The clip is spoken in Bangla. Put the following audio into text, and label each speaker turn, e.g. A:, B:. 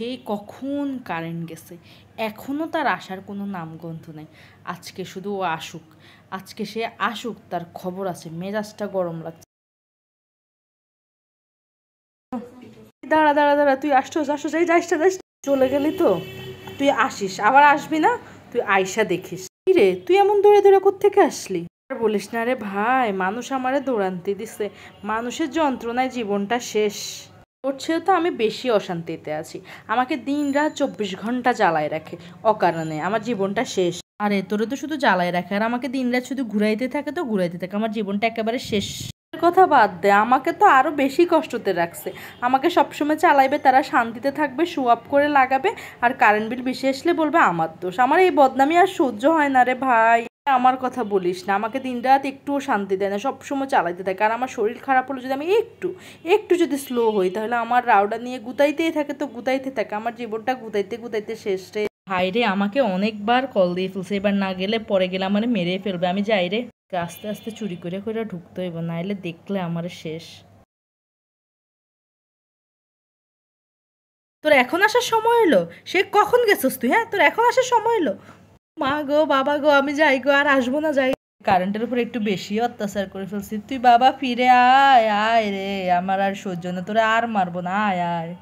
A: সেই কখন কারেন্ট গেছে এখনও তার আসার কোনো নামগন্ধ নেই আজকে শুধু ও আসুক আজকে সে আসুক তার খবর আছে মেজাজটা গরম লাগছে
B: দাঁড়া দাঁড়া দাঁড়া তুই আসছোস আসছোস এই
A: যাইস যাইস চলে গেলি তো তুই আসিস আবার আসবি না তুই আয়সা দেখিস রে তুই এমন দৌড়ে দৌড়ে কোথেকে আসলি আর বলিস না রে ভাই মানুষ আমারে দৌড়ান্তি দিছে মানুষের যন্ত্রণায় জীবনটা শেষ ওর চেয়েও তো আমি বেশি অশান্তিতে আছি আমাকে দিন রাত চব্বিশ ঘন্টা জ্বালায় রাখে অকারণে আমার জীবনটা শেষ আরে তোরে তো শুধু জ্বালায় রাখে আর আমাকে দিন রাত শুধু ঘুরাইতে থাকে তো ঘুরাইতে থাকে আমার জীবনটা একেবারে শেষ কথা বাদ দে আমাকে তো আরও বেশি কষ্টতে রাখছে আমাকে সবসময় চালাইবে তারা শান্তিতে থাকবে শু আপ করে লাগাবে আর কারেন্ট বিল বেশি আসলে বলবে আমার দোষ আমার এই বদনামি আর সহ্য হয় না রে ভাই আমার কথা বলিস না আমাকে দিন রাত একটুও শান্তি দেয় না সবসময় চালাইতে থাকে আর আমার শরীর খারাপ হলে যদি আমি একটু একটু যদি স্লো হই তাহলে আমার রাউডা নিয়ে গুতাইতেই থাকে তো গুতাইতে থাকে আমার জীবনটা গুতাইতে গুতাইতে শেষ রে হাই রে আমাকে অনেকবার কল দিয়ে ফেলছে এবার না গেলে পরে গেলে আমার মেরে ফেলবে আমি যাই রে আস্তে আস্তে চুরি করে করে ঢুকতে হইব না এলে দেখলে আমার শেষ তোর এখন আসার সময় এলো সে কখন গেছিস তুই হ্যাঁ তোর এখন আসার সময় এলো মা গো বাবা গো আমি যাই গো আর আসবো না যাই কারেন্টের উপর একটু বেশি অত্যাচার করে ফেলছি তুই বাবা ফিরে আয় আয় রে আমার আর সহ্য না তোরা আর মারবো না আয় আয়